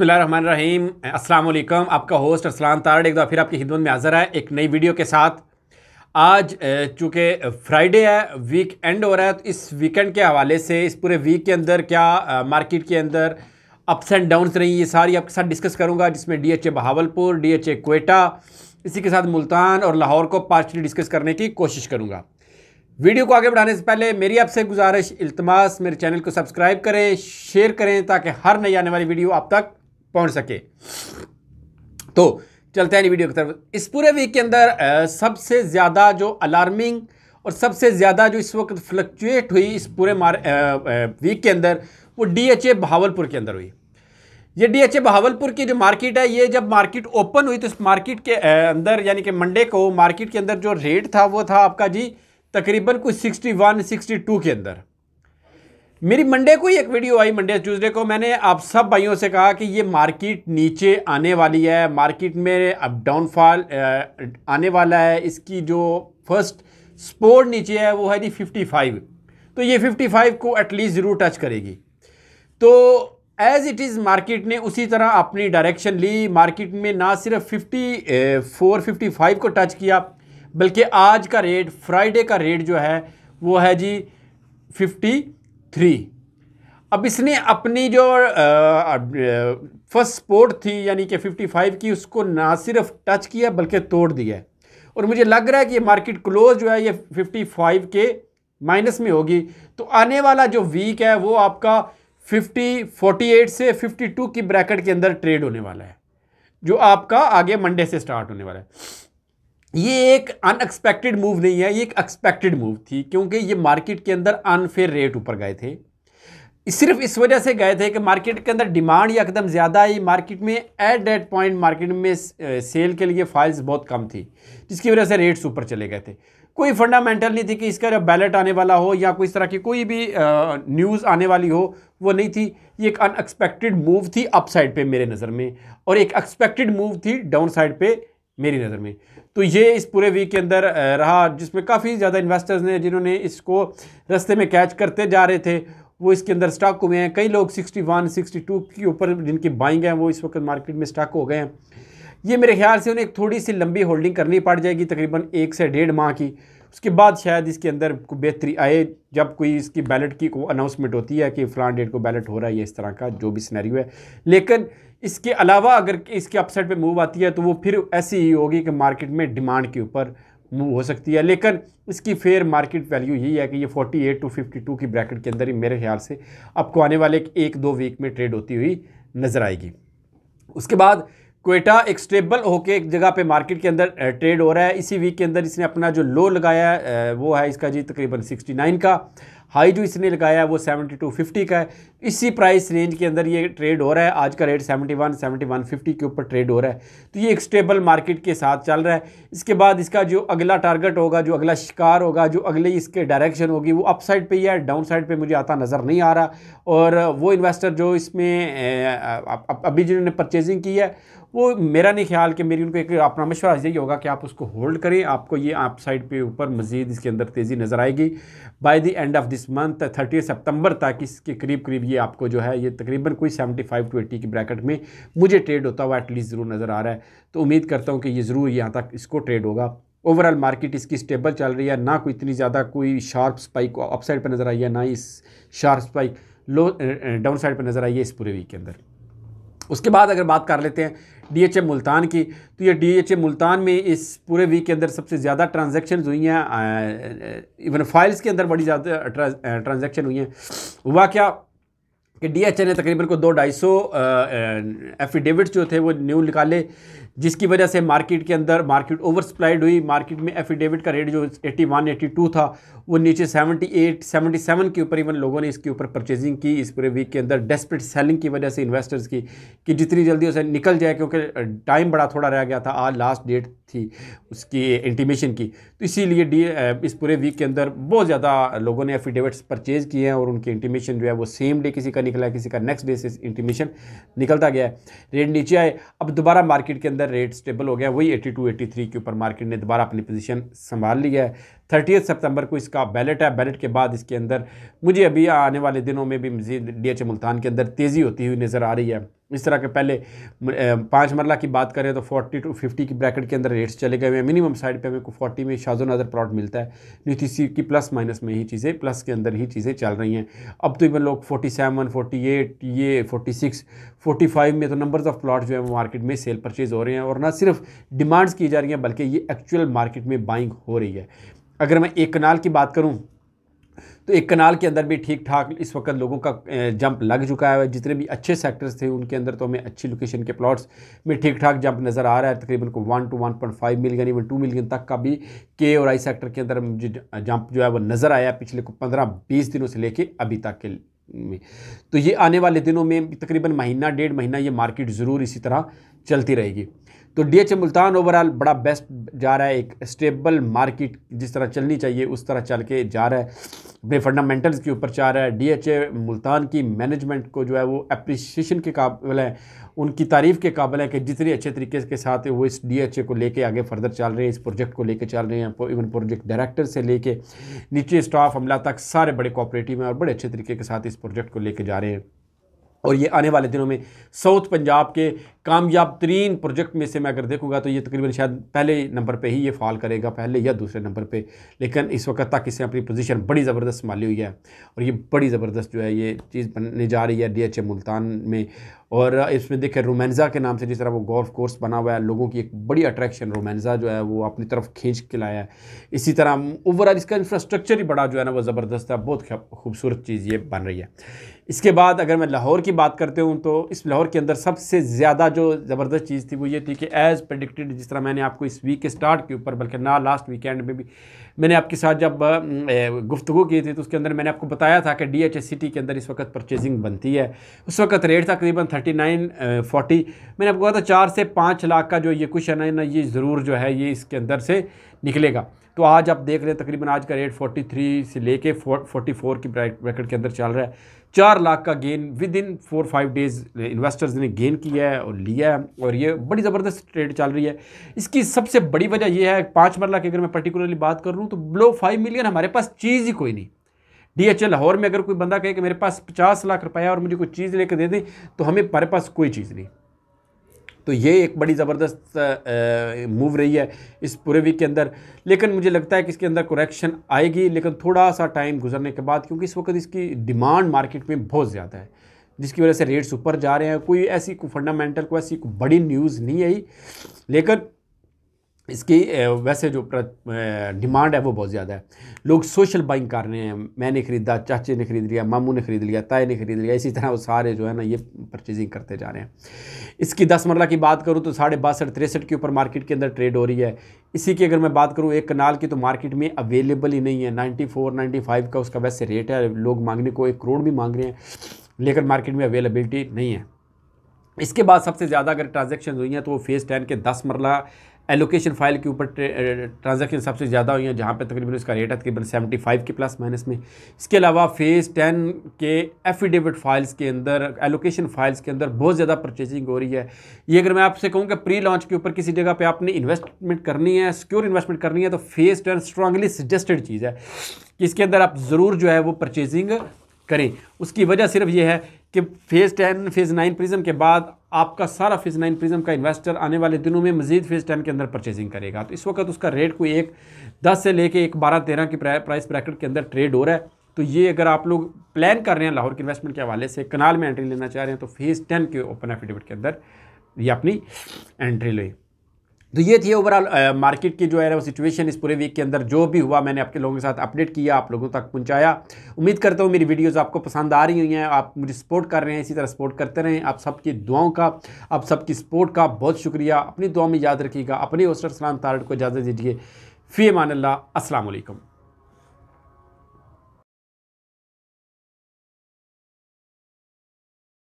बिसमीम अस्सलाम आपका होस्ट अरसलान तारड़ एक बार फिर आपकी खिदमत में हाज़र है एक नई वीडियो के साथ आज चूँकि फ्राइडे है वीक एंड हो रहा है तो इस वीकेंड के हवाले से इस पूरे वीक के अंदर क्या मार्केट के अंदर अप्स एंड डाउनस रही ये सारी आपके साथ डिस्कस करूँगा जिसमें D H A Bahawalpur D H A Quetta इसी के साथ मुल्तान और लाहौर को पार्शली डिस्कस करने की कोशिश करूँगा वीडियो को आगे बढ़ाने से पहले मेरी आपसे गुजारिश इल्तमास मेरे चैनल को सब्सक्राइब करें शेयर करें ताकि हर नई आने वाली वीडियो आप तक पहुंच सके तो चलते हैं वीडियो की तरफ इस पूरे वीक के अंदर सबसे ज़्यादा जो अलार्मिंग और सबसे ज़्यादा जो इस वक्त फ्लक्चुएट हुई इस पूरे मार आ, आ, वीक के अंदर वो डीएचए बहावलपुर के अंदर हुई ये डीएचए बहावलपुर की जो मार्केट है ये जब मार्केट ओपन हुई तो इस मार्केट के अंदर यानी कि मंडे को मार्केट के अंदर जो रेट था वो था आपका जी तकरीबन कुछ 61, 62 के अंदर मेरी मंडे को ही एक वीडियो आई मंडे ट्यूसडे को मैंने आप सब भाइयों से कहा कि ये मार्केट नीचे आने वाली है मार्केट में अब डाउनफॉल आने वाला है इसकी जो फर्स्ट स्पोर्ट नीचे है वो है जी 55 तो ये 55 को एटलीस्ट ज़रूर टच करेगी तो एज़ इट इज़ मार्केट ने उसी तरह अपनी डायरेक्शन ली मार्केट में ना सिर्फ फिफ्टी फोर फिफ्टी फाइव को टच किया बल्कि आज का रेट फ्राइडे का रेट जो है वो है जी फिफ्टी थ्री अब इसने अपनी जो फर्स्ट स्पोर्ट थी यानी कि 55 की उसको ना सिर्फ टच किया बल्कि तोड़ दिया है और मुझे लग रहा है कि ये मार्केट क्लोज जो है ये 55 के माइनस में होगी तो आने वाला जो वीक है वो आपका 50 48 से 52 की ब्रैकेट के अंदर ट्रेड होने वाला है जो आपका आगे मंडे से स्टार्ट होने वाला है ये एक अनएक्सपेक्टेड मूव नहीं है ये एक एक्सपेक्टेड मूव थी क्योंकि ये मार्केट के अंदर अनफेयर रेट ऊपर गए थे सिर्फ इस वजह से गए थे कि मार्केट के अंदर डिमांड या एकदम ज़्यादा आई मार्केट में एट डेट पॉइंट मार्केट में सेल के लिए फाइल्स बहुत कम थी जिसकी वजह से रेट्स ऊपर चले गए थे कोई फंडामेंटल नहीं थी कि इसका बैलेट आने वाला हो या कोई इस तरह की कोई भी न्यूज़ आने वाली हो वो नहीं थी ये एक अनएक्सपेक्टेड मूव थी अप साइड पर मेरे नज़र में और एक एक्सपेक्टेड मूव थी डाउन साइड पर मेरी नज़र में तो ये इस पूरे वीक के अंदर रहा जिसमें काफ़ी ज़्यादा इन्वेस्टर्स ने जिन्होंने इसको रस्ते में कैच करते जा रहे थे वो इसके अंदर स्टॉक हुए हैं कई लोग 61, 62 के ऊपर जिनकी बाइंग हैं वो इस वक्त मार्केट में स्टॉक हो गए हैं ये मेरे ख्याल से उन्हें एक थोड़ी सी लंबी होल्डिंग करनी पड़ जाएगी तकरीबन एक से डेढ़ माह की उसके बाद शायद इसके अंदर को बेहतरी आए जब कोई इसकी बैलेट की को अनाउंसमेंट होती है कि फ़लान डेट को बैलेट हो रहा है या इस तरह का जो भी सिनेरियो है लेकिन इसके अलावा अगर इसके अपसाइड पे मूव आती है तो वो फिर ऐसी ही होगी कि मार्केट में डिमांड के ऊपर मूव हो सकती है लेकिन इसकी फेयर मार्केट वैल्यू यही है कि ये 48 टू 52 की ब्रैकेट के अंदर ही मेरे ख्याल से आपको आने वाले एक दो वीक में ट्रेड होती हुई नज़र आएगी उसके बाद कोयटा एक स्टेबल होके एक जगह पे मार्केट के अंदर ट्रेड हो रहा है इसी वीक के अंदर इसने अपना जो लो लगाया है वो है इसका जी तकरीबन 69 का हाई जो इसने लगाया है वो 7250 का है इसी प्राइस रेंज के अंदर ये ट्रेड हो रहा है आज का रेट 71 वन फिफ्टी के ऊपर ट्रेड हो रहा है तो ये एक स्टेबल मार्केट के साथ चल रहा है इसके बाद इसका जो अगला टारगेट होगा जो अगला शिकार होगा जो अगले इसके डायरेक्शन होगी वो अप साइड पर ही है डाउन साइड पर मुझे आता नज़र नहीं आ रहा और वो इन्वेस्टर जो इसमें अभी जिन्होंने परचेजिंग की है वो मेरा नहीं ख्याल कि मेरी उनको एक अपना मशवरा यही होगा कि आप उसको होल्ड करें आपको ये आप साइड पे ऊपर मजीद इसके अंदर तेज़ी नज़र आएगी by the end of this month thirty सितंबर तक इसके करीब करीब ये आपको जो है ये तकरीबन कोई 75 टू 80 की ब्रैकेट में मुझे ट्रेड होता हुआ एटलीस्ट ज़रूर नज़र आ रहा है तो उम्मीद करता हूँ कि ये ज़रूर यहाँ तक इसको ट्रेड होगा ओवरऑल मार्केट इसकी स्टेबल चल रही है ना कोई इतनी ज़्यादा कोई शार्प स्पाइक अपसाइड पर नज़र आई है ना इस sharp spike low down side पर नज़र आई है इस पूरे वीक के अंदर उसके बाद अगर बात कर लेते हैं डी एच ए मुल्तान की तो ये डी एच ए मुल्तान में इस पूरे वीक के अंदर सबसे ज़्यादा ट्रांजेक्शन हुई हैं इवन फाइल्स के अंदर बड़ी ज़्यादा ट्रांजेक्शन हुई हैं हुआ क्या कि डी ने तकरीबन को दो ढाई सौ एफिडेविट्स जो थे वो न्यू निकाले जिसकी वजह से मार्केट के अंदर मार्केट ओवर सप्लाइड हुई मार्केट में एफिडेविट का रेट जो 81, 82 था वो नीचे 78, 77 के ऊपर इवन लोगों ने इसके ऊपर परचेजिंग की इस पूरे वीक के अंदर डेस्परेट सेलिंग की वजह से इन्वेस्टर्स की कि जितनी जल्दी उसे निकल जाए क्योंकि टाइम बड़ा थोड़ा रह गया था आज लास्ट डेट थी उसकी इंटीमेशन की तो इसीलिए इस पूरे वीक के अंदर बहुत ज़्यादा लोगों ने एफिडेविट्स परचेज़ किए हैं और उनकी इंटीमेशन जो है वो सेम डे किसी का निकला किसी का नेक्स्ट डे से इंटीमेशन निकलता गया है रेट नीचे आए अब दोबारा मार्केट के अंदर अंदर रेट स्टेबल हो गया वही 82 83 के ऊपर मार्केट ने दोबारा अपनी पोजीशन संभाल ली है थर्टी सितंबर को इसका बैलेट है बैलेट के बाद इसके अंदर मुझे अभी आने वाले दिनों में भी मजीद डी मुल्तान के अंदर तेज़ी होती हुई नज़र आ रही है इस तरह के पहले पाँच मरला की बात करें तो फोर्टी टू फिफ्टी की ब्रैकेट के अंदर रेट्स चले गए हैं मिनिमम साइड पे हमें को फोर्टी में शाजो नज़र प्लॉट मिलता है सी की प्लस माइनस में ही चीज़ें प्लस के अंदर ही चीज़ें चल रही हैं अब तो इवन लोग फोर्टी सेवन फोर्टी एट ये फोर्टी सिक्स फोर्टी फाइव में तो नंबर्स ऑफ प्लाट जो है वो मार्केट में सेल परचेज़ हो रहे हैं और ना सिर्फ डिमांड्स की जा रही हैं बल्कि ये एक्चुअल मार्केट में बाइंग हो रही है अगर मैं एक कनाल की बात करूँ तो एक कनाल के अंदर भी ठीक ठाक इस वक्त लोगों का जंप लग चुका है जितने भी अच्छे सेक्टर्स थे उनके अंदर तो हमें अच्छी लोकेशन के प्लॉट्स में ठीक ठाक जंप नज़र आ रहा है तकरीबन को one two one point five million even two million तक का भी के और आई सेक्टर के अंदर मुझे जंप जो है वो नज़र आया पिछले को पंद्रह बीस दिनों से लेके अभी तक के में तो ये आने वाले दिनों में तकरीबन महीना डेढ़ महीना ये मार्केट ज़रूर इसी तरह चलती रहेगी तो डी एच मुल्तान ओवरऑल बड़ा बेस्ट जा रहा है एक स्टेबल मार्केट जिस तरह चलनी चाहिए उस तरह चल के जा रहा है अपने फंडामेंटल्स के ऊपर चाह रहा है डीएचए मुल्तान की मैनेजमेंट को जो है वो अप्रिसिएशन के काबिल है उनकी तारीफ़ के काबिल है कि जितने अच्छे तरीके के साथ वो इस डीएचए को लेके आगे फर्दर चल रहे हैं इस प्रोजेक्ट को लेके चल रहे हैं इवन प्रोजेक्ट डायरेक्टर से लेके नीचे स्टाफ अमला तक सारे बड़े कोऑपरेटिव हैं और बड़े अच्छे तरीके के साथ इस प्रोजेक्ट को लेकर जा रहे हैं और ये आने वाले दिनों में साउथ पंजाब के कामयाब तरीन प्रोजेक्ट में से मैं अगर देखूंगा तो ये तकरीबन शायद पहले नंबर पे ही ये फॉल करेगा पहले या दूसरे नंबर पे लेकिन इस वक्त तक इसने अपनी पोजीशन बड़ी ज़बरदस्त संभाली हुई है और ये बड़ी ज़बरदस्त जो है ये चीज़ बनने जा रही है डी एच ए मुल्तान में और इसमें देखें रोमेंजा के नाम से जिस तरह वो गोल्फ कोर्स बना हुआ है लोगों की एक बड़ी अट्रैक्शन रोमेंजा जो है वो अपनी तरफ खींच के लाया है इसी तरह ओवरऑल इसका इंफ्रास्ट्रक्चर ही बड़ा जो है ना वो ज़बरदस्त है बहुत खूबसूरत चीज़ ये बन रही है इसके बाद अगर मैं लाहौर की बात करते हूँ तो इस लाहौर के अंदर सबसे ज़्यादा जो ज़बरदस्त चीज़ थी वो ये थी कि एज़ प्रडिक्टेड जिस तरह मैंने आपको इस वीक के स्टार्ट के ऊपर बल्कि ना लास्ट वीकेंड में भी मैंने आपके साथ जब गुफ्तु की थी तो उसके अंदर मैंने आपको बताया था कि डी एच सिटी के अंदर इस वक्त परचेजिंग बनती है उस वक्त रेट तकरीबन थर्टी नाइन फोर्टी मैंने आपको कहा था चार से पाँच लाख का जो ये क्वेश्चन है ना ये ज़रूर जो है ये इसके अंदर से निकलेगा तो आज आप देख रहे हैं तकरीबन आज का रेट फोर्टी थ्री से लेके फोर की ब्रैकेट के अंदर चल रहा है चार लाख का gain within four five days investors ने गेन किया है और लिया है और ये बड़ी ज़बरदस्त ट्रेड चल रही है इसकी सबसे बड़ी वजह यह है पाँच मरला की अगर मैं पर्टिकुलरली बात कर लूँ तो बिलो फाइव मिलियन हमारे पास चीज़ ही कोई नहीं डीएचएल लाहौर में अगर कोई बंदा कहे कि मेरे पास पचास लाख रुपया और मुझे कोई चीज़ लेकर दे दें तो हमें हमारे पास कोई चीज़ नहीं तो ये एक बड़ी ज़बरदस्त मूव रही है इस पूरे वीक के अंदर लेकिन मुझे लगता है कि इसके अंदर करेक्शन आएगी लेकिन थोड़ा सा टाइम गुजरने के बाद क्योंकि इस वक्त इसकी डिमांड मार्केट में बहुत ज़्यादा है जिसकी वजह से रेट्स ऊपर जा रहे हैं कोई ऐसी को फंडामेंटल कोई ऐसी को बड़ी न्यूज़ नहीं आई लेकिन इसकी वैसे जो डिमांड है वो बहुत ज़्यादा है लोग सोशल बाइंग कर रहे हैं मैंने ख़रीदा चाचे ने ख़रीद लिया मामू ने ख़रीद लिया ताए ने ख़रीद लिया इसी तरह वो सारे जो है ना ये परचेजिंग करते जा रहे हैं इसकी दस मरला की बात करूँ तो साढ़े बासठ तिरसठ के ऊपर मार्केट के अंदर ट्रेड हो रही है इसी की अगर मैं बात करूँ एक कनाल की तो मार्केट में अवेलेबल ही नहीं है नाइन्टी फोर नाइन्टी फाइव का उसका वैसे रेट है लोग मांगने को एक करोड़ भी मांग रहे हैं लेकिन मार्केट में अवेलेबिलिटी नहीं है इसके बाद सबसे ज़्यादा अगर ट्रांजेक्शन हुई हैं तो वो फेज़ टेन के दस मरला एलोकेशन फाइल के ऊपर ट्रांजैक्शन सबसे ज़्यादा हुई हैं जहाँ पर तकरीबन इसका रेट है तकरीबन सेवेंटी फाइव के प्लस माइनस में इसके अलावा फेज़ टेन के एफिडेविट फाइल्स के अंदर एलोकेशन फाइल्स के अंदर बहुत ज़्यादा परचेजिंग हो रही है ये अगर मैं आपसे कहूँ कि प्री लॉन्च के ऊपर किसी जगह पर आपने इन्वेस्टमेंट करनी है सिक्योर इन्वेस्टमेंट करनी है तो फेज़ टेन स्ट्रांगली सजेस्टेड चीज़ है कि इसके अंदर आप ज़रूर जो है वो परचेजिंग करें उसकी वजह सिर्फ ये है कि phase ten phase nine prism के बाद आपका सारा फेज़ नाइन प्रिज्म का इन्वेस्टर आने वाले दिनों में मजीद फेज़ टेन के अंदर परचेजिंग करेगा तो इस वक्त उसका रेट कोई एक दस से लेके एक बारह तेरह की प्राइस ब्रैकेट के अंदर ट्रेड हो रहा है तो ये अगर आप लोग प्लान कर रहे हैं लाहौर के इन्वेस्टमेंट के हवाले से कनाल में एंट्री लेना चाह रहे हैं तो फेज़ टेन के ओपन एफिडेविट के अंदर ये अपनी एंट्री लें तो ये थी ओवरऑल मार्केट की जो है वो सिचुएशन इस पूरे वीक के अंदर जो भी हुआ मैंने आपके लोगों के साथ अपडेट किया आप लोगों तक पहुंचाया उम्मीद करता हूँ मेरी वीडियोस आपको पसंद आ रही हुई हैं आप मुझे सपोर्ट कर रहे हैं इसी तरह सपोर्ट करते रहें आप सबकी दुआओं का आप सबकी सपोर्ट का बहुत शुक्रिया अपनी दुआ में याद रखिएगा अपने होस्टर सलाम तारट को इजाज़त दीजिए फ़ी मान अल्लाह असलकम